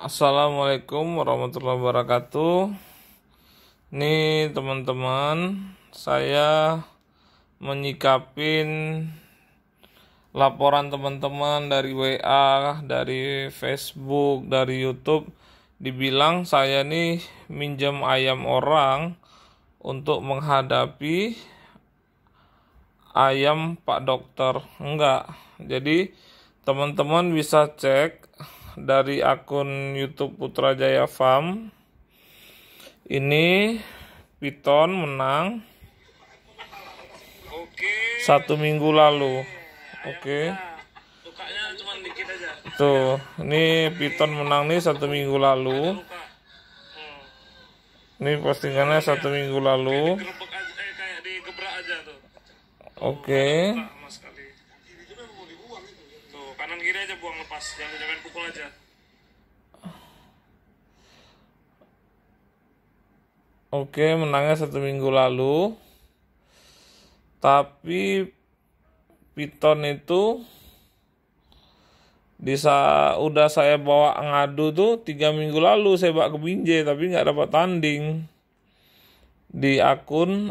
Assalamualaikum warahmatullahi wabarakatuh. Ini teman-teman, saya menyikapin laporan teman-teman dari WA, dari Facebook, dari YouTube dibilang saya ini minjem ayam orang untuk menghadapi ayam Pak Dokter. Enggak. Jadi teman-teman bisa cek dari akun YouTube Putra Jaya Farm. Ini Piton menang Oke. satu minggu lalu. Oke. Iya, tuh, ini Piton menang nih satu minggu lalu. Ini postingannya satu minggu lalu. Eh, Oke. Okay udah aja buang lepas jangan jangan pukul aja Oke, menangnya satu minggu lalu. Tapi piton itu bisa udah saya bawa ngadu tuh tiga minggu lalu saya bawa ke Binjai tapi nggak dapat tanding di akun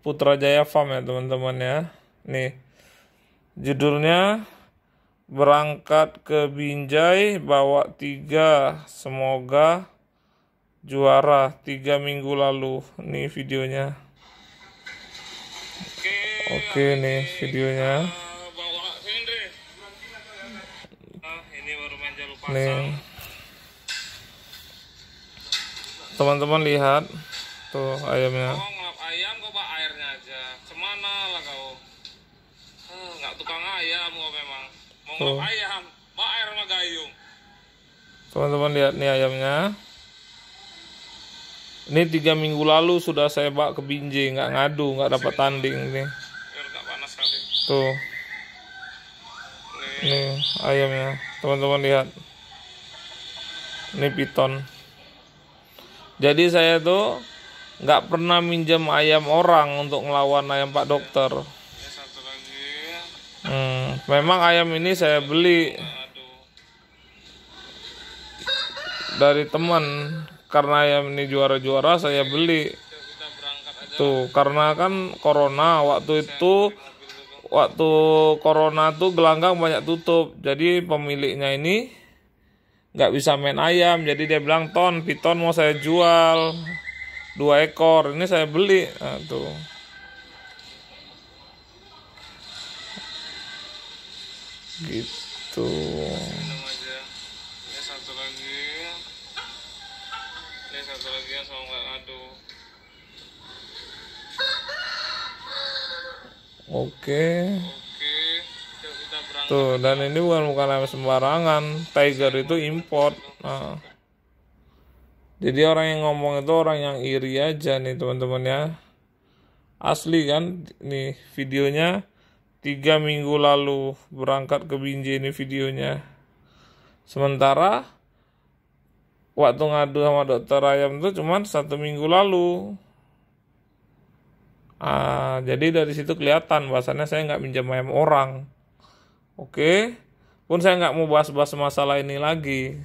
Putrajaya Jaya Farm ya teman-teman ya. Nih judulnya berangkat ke Binjai bawa tiga semoga juara tiga minggu lalu nih videonya oke okay, nih videonya nih teman-teman lihat tuh ayamnya ayam kok pak aja ah, nggak tukang ayam memang Tuh. Oh. Teman-teman lihat nih ayamnya. Ini tiga minggu lalu sudah saya bak ke Binjai, nggak ngadu, nggak dapat tanding ini Tuh. Nih ayamnya, teman-teman lihat. Ini piton. Jadi saya tuh nggak pernah minjem ayam orang untuk ngelawan ayam Pak Dokter. Memang ayam ini saya beli dari teman karena ayam ini juara-juara saya beli tuh karena kan corona waktu itu waktu corona tuh gelanggang banyak tutup jadi pemiliknya ini nggak bisa main ayam jadi dia bilang ton piton mau saya jual dua ekor ini saya beli nah, tuh gitu ini satu lagi ini satu lagi yang sama gak ngadu oke tuh dan ini bukan bukan sembarangan tiger itu import nah. jadi orang yang ngomong itu orang yang iri aja nih teman-teman ya asli kan nih videonya tiga minggu lalu berangkat ke Binjai ini videonya sementara waktu ngadu sama dokter ayam itu cuma satu minggu lalu ah, jadi dari situ kelihatan bahasanya saya nggak minjam ayam orang oke okay? pun saya nggak mau bahas-bahas masalah ini lagi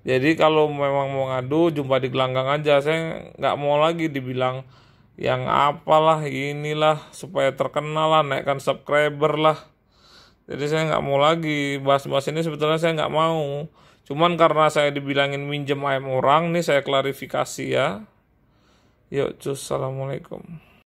jadi kalau memang mau ngadu jumpa di gelanggang aja saya nggak mau lagi dibilang yang apalah inilah supaya terkenal lah naikkan subscriber lah jadi saya nggak mau lagi bahas-bahas ini sebetulnya saya nggak mau cuman karena saya dibilangin minjem ayam orang nih saya klarifikasi ya yuk cus assalamualaikum